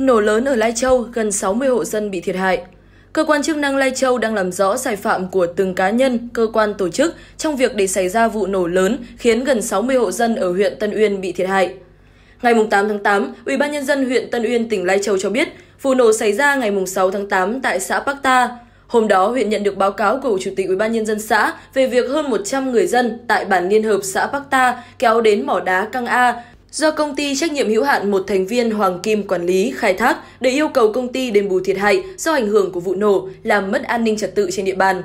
Nổ lớn ở Lai Châu, gần 60 hộ dân bị thiệt hại. Cơ quan chức năng Lai Châu đang làm rõ sai phạm của từng cá nhân, cơ quan tổ chức trong việc để xảy ra vụ nổ lớn khiến gần 60 hộ dân ở huyện Tân Uyên bị thiệt hại. Ngày 8 tháng 8, Ủy ban nhân dân huyện Tân Uyên tỉnh Lai Châu cho biết, vụ nổ xảy ra ngày 6 tháng 8 tại xã Bắc Ta. Hôm đó, huyện nhận được báo cáo của Chủ tịch Ủy ban nhân dân xã về việc hơn 100 người dân tại bản Liên hợp xã Bắc Ta kéo đến mỏ đá Căng A do công ty trách nhiệm hữu hạn một thành viên Hoàng Kim quản lý khai thác để yêu cầu công ty đền bù thiệt hại do ảnh hưởng của vụ nổ làm mất an ninh trật tự trên địa bàn.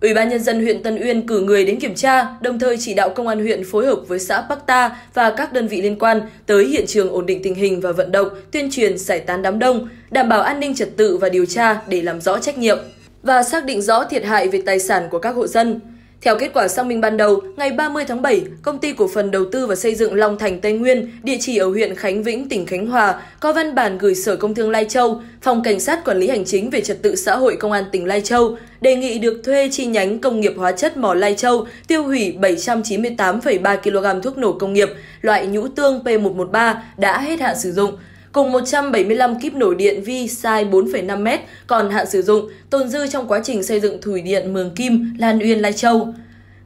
Ủy ban nhân dân huyện Tân Uyên cử người đến kiểm tra, đồng thời chỉ đạo công an huyện phối hợp với xã Bắc Ta và các đơn vị liên quan tới hiện trường ổn định tình hình và vận động, tuyên truyền giải tán đám đông, đảm bảo an ninh trật tự và điều tra để làm rõ trách nhiệm và xác định rõ thiệt hại về tài sản của các hộ dân. Theo kết quả xác minh ban đầu, ngày 30 tháng 7, công ty cổ phần đầu tư và xây dựng Long Thành Tây Nguyên, địa chỉ ở huyện Khánh Vĩnh, tỉnh Khánh Hòa, có văn bản gửi Sở Công Thương Lai Châu, Phòng Cảnh sát Quản lý Hành chính về Trật tự xã hội Công an tỉnh Lai Châu, đề nghị được thuê chi nhánh công nghiệp hóa chất mỏ Lai Châu tiêu hủy 798,3 kg thuốc nổ công nghiệp, loại nhũ tương P113 đã hết hạn sử dụng, Cùng 175 kíp nổ điện vi sai 4,5m còn hạn sử dụng, tồn dư trong quá trình xây dựng thủy điện Mường Kim, Lan Uyên, Lai Châu.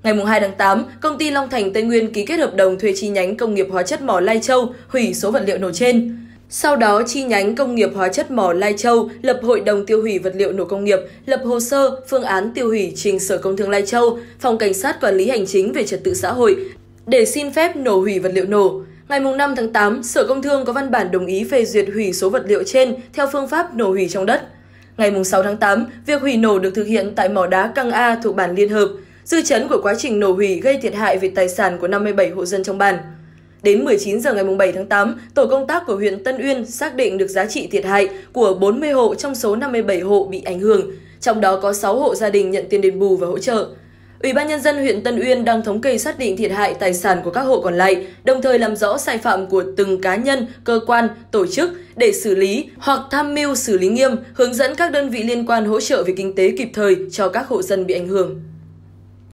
Ngày 2 tháng 8, công ty Long Thành Tây Nguyên ký kết hợp đồng thuê chi nhánh công nghiệp hóa chất mỏ Lai Châu hủy số vật liệu nổ trên. Sau đó, chi nhánh công nghiệp hóa chất mỏ Lai Châu lập hội đồng tiêu hủy vật liệu nổ công nghiệp, lập hồ sơ, phương án tiêu hủy trình Sở Công Thương Lai Châu, Phòng Cảnh sát Quản lý Hành chính về Trật tự xã hội để xin phép nổ hủy vật liệu nổ. Ngày 5 tháng 8, Sở Công Thương có văn bản đồng ý phê duyệt hủy số vật liệu trên theo phương pháp nổ hủy trong đất. Ngày 6 tháng 8, việc hủy nổ được thực hiện tại mỏ đá Căng A thuộc bản Liên Hợp. Dư chấn của quá trình nổ hủy gây thiệt hại về tài sản của 57 hộ dân trong bản. Đến 19 giờ ngày 7 tháng 8, tổ công tác của huyện Tân Uyên xác định được giá trị thiệt hại của 40 hộ trong số 57 hộ bị ảnh hưởng, trong đó có 6 hộ gia đình nhận tiền đền bù và hỗ trợ. Ủy ban nhân dân huyện Tân Uyên đang thống kê xác định thiệt hại tài sản của các hộ còn lại, đồng thời làm rõ sai phạm của từng cá nhân, cơ quan, tổ chức để xử lý hoặc tham mưu xử lý nghiêm, hướng dẫn các đơn vị liên quan hỗ trợ về kinh tế kịp thời cho các hộ dân bị ảnh hưởng.